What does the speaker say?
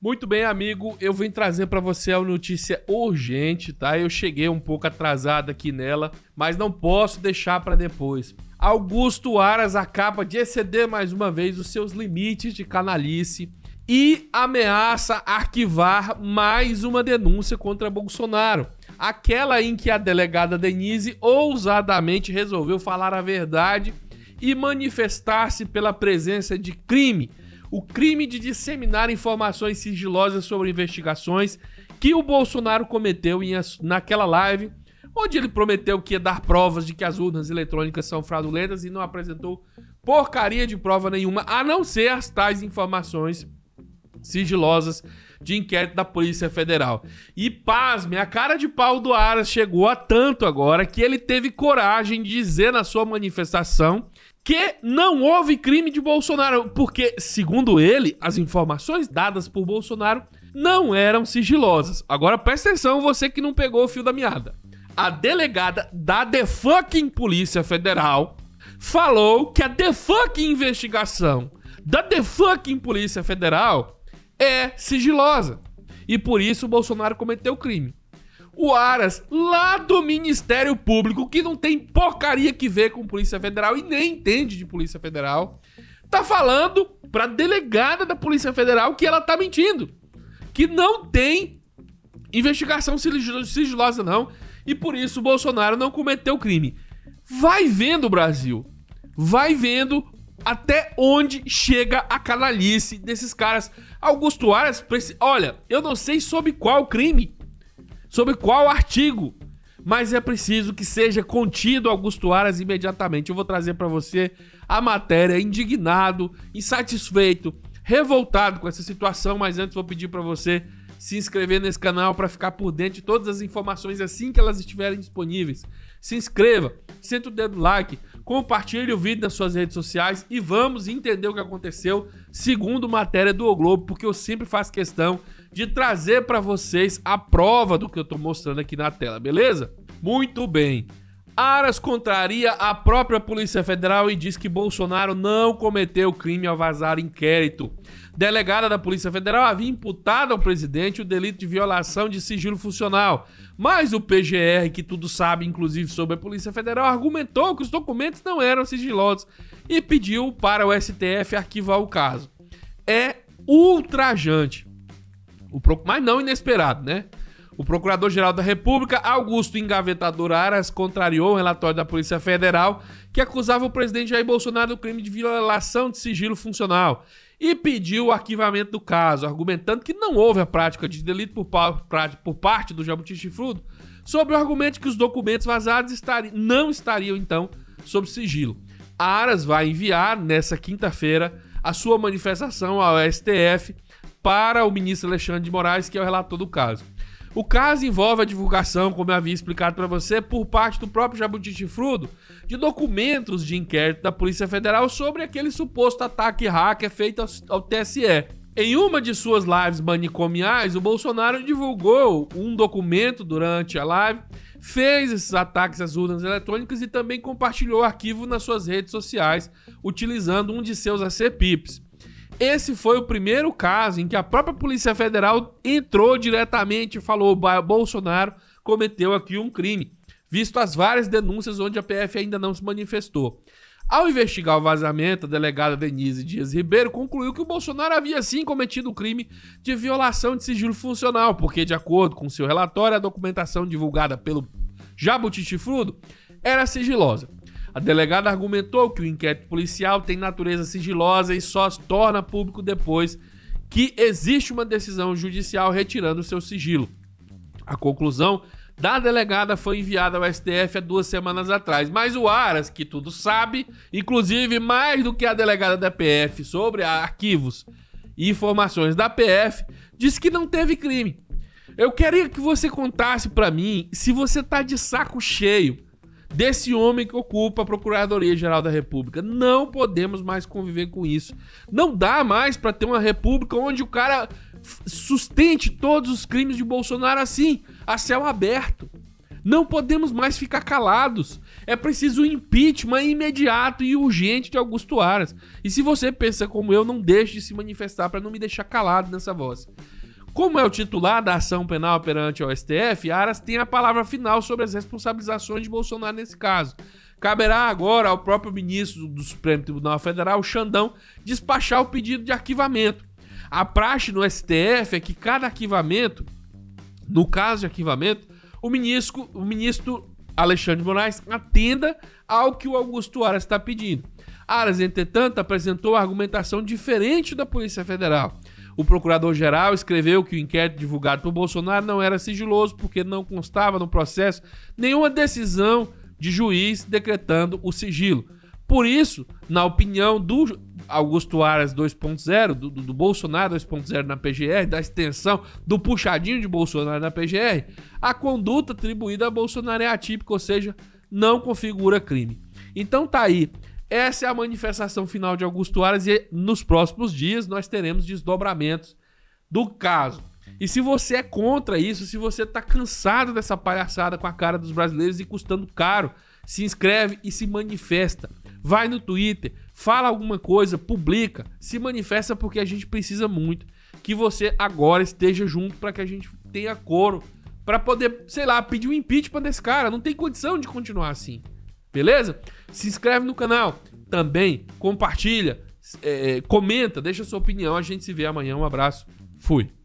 Muito bem, amigo, eu vim trazer para você uma notícia urgente, tá? Eu cheguei um pouco atrasado aqui nela, mas não posso deixar para depois. Augusto Aras acaba de exceder mais uma vez os seus limites de canalice e ameaça arquivar mais uma denúncia contra Bolsonaro. Aquela em que a delegada Denise ousadamente resolveu falar a verdade e manifestar-se pela presença de crime o crime de disseminar informações sigilosas sobre investigações que o Bolsonaro cometeu em, naquela live, onde ele prometeu que ia dar provas de que as urnas eletrônicas são fraudulentas e não apresentou porcaria de prova nenhuma, a não ser as tais informações sigilosas de inquérito da Polícia Federal. E pasme, a cara de pau do Aras chegou a tanto agora que ele teve coragem de dizer na sua manifestação que não houve crime de Bolsonaro, porque, segundo ele, as informações dadas por Bolsonaro não eram sigilosas. Agora presta atenção, você que não pegou o fio da meada. A delegada da The Fucking Polícia Federal falou que a The Fucking investigação da The Fucking Polícia Federal é sigilosa. E por isso o Bolsonaro cometeu crime o Aras, lá do Ministério Público, que não tem porcaria que ver com Polícia Federal e nem entende de Polícia Federal, tá falando pra delegada da Polícia Federal que ela tá mentindo. Que não tem investigação sigilosa, não. E por isso o Bolsonaro não cometeu crime. Vai vendo, Brasil. Vai vendo até onde chega a canalice desses caras. Augusto Aras, olha, eu não sei sobre qual crime sobre qual artigo, mas é preciso que seja contido Augusto Aras imediatamente. Eu vou trazer para você a matéria indignado, insatisfeito, revoltado com essa situação, mas antes vou pedir para você se inscrever nesse canal para ficar por dentro de todas as informações assim que elas estiverem disponíveis. Se inscreva, senta o dedo no like, compartilhe o vídeo nas suas redes sociais e vamos entender o que aconteceu segundo matéria do o Globo, porque eu sempre faço questão de trazer para vocês a prova do que eu estou mostrando aqui na tela, beleza? Muito bem. Aras contraria a própria Polícia Federal e diz que Bolsonaro não cometeu crime ao vazar inquérito. Delegada da Polícia Federal havia imputado ao presidente o delito de violação de sigilo funcional, mas o PGR, que tudo sabe, inclusive sobre a Polícia Federal, argumentou que os documentos não eram sigilosos e pediu para o STF arquivar o caso. É ultrajante. O pro... Mas não inesperado, né? O Procurador-Geral da República, Augusto Engavetador Aras, contrariou o relatório da Polícia Federal que acusava o presidente Jair Bolsonaro do crime de violação de sigilo funcional e pediu o arquivamento do caso, argumentando que não houve a prática de delito por, por parte do Jabuti Chifrudo, sob o argumento que os documentos vazados não estariam, então, sob sigilo. A Aras vai enviar, nessa quinta-feira, a sua manifestação ao STF para o ministro Alexandre de Moraes, que é o relator do caso. O caso envolve a divulgação, como eu havia explicado para você, por parte do próprio Jabuti Chifrudo, de documentos de inquérito da Polícia Federal sobre aquele suposto ataque hacker feito ao TSE. Em uma de suas lives manicomiais, o Bolsonaro divulgou um documento durante a live, fez esses ataques às urnas eletrônicas e também compartilhou o arquivo nas suas redes sociais, utilizando um de seus ACPIPs. Esse foi o primeiro caso em que a própria Polícia Federal entrou diretamente e falou: Bolsonaro cometeu aqui um crime, visto as várias denúncias onde a PF ainda não se manifestou. Ao investigar o vazamento, a delegada Denise Dias Ribeiro concluiu que o Bolsonaro havia sim cometido o crime de violação de sigilo funcional, porque, de acordo com seu relatório, a documentação divulgada pelo Jabuticifrudo era sigilosa. A delegada argumentou que o inquérito policial tem natureza sigilosa e só se torna público depois que existe uma decisão judicial retirando seu sigilo. A conclusão da delegada foi enviada ao STF há duas semanas atrás, mas o Aras, que tudo sabe, inclusive mais do que a delegada da PF sobre arquivos e informações da PF, disse que não teve crime. Eu queria que você contasse para mim se você tá de saco cheio desse homem que ocupa a Procuradoria-Geral da República. Não podemos mais conviver com isso. Não dá mais para ter uma república onde o cara sustente todos os crimes de Bolsonaro assim, a céu aberto. Não podemos mais ficar calados. É preciso um impeachment imediato e urgente de Augusto Aras. E se você pensa como eu, não deixe de se manifestar para não me deixar calado nessa voz. Como é o titular da ação penal perante o STF, Aras tem a palavra final sobre as responsabilizações de Bolsonaro nesse caso. Caberá agora ao próprio ministro do Supremo Tribunal Federal, Xandão, despachar o pedido de arquivamento. A praxe no STF é que cada arquivamento, no caso de arquivamento, o ministro, o ministro Alexandre Moraes atenda ao que o Augusto Aras está pedindo. Aras, entretanto, apresentou argumentação diferente da Polícia Federal. O procurador-geral escreveu que o inquérito divulgado por Bolsonaro não era sigiloso porque não constava no processo nenhuma decisão de juiz decretando o sigilo. Por isso, na opinião do Augusto Aras 2.0, do, do, Bolsonaro 2.0 na PGR, da extensão do puxadinho de Bolsonaro na PGR, a conduta atribuída a Bolsonaro é atípica, ou seja, não configura crime. Então tá aí essa é a manifestação final de Augusto Aras e nos próximos dias nós teremos desdobramentos do caso. E se você é contra isso, se você está cansado dessa palhaçada com a cara dos brasileiros e custando caro, se inscreve e se manifesta. Vai no Twitter, fala alguma coisa, publica, se manifesta porque a gente precisa muito que você agora esteja junto para que a gente tenha coro para poder, sei lá, pedir um impeachment desse cara. Não tem condição de continuar assim beleza? Se inscreve no canal também, compartilha, é, é, comenta, deixa sua opinião. A gente se vê amanhã. Um abraço, fui.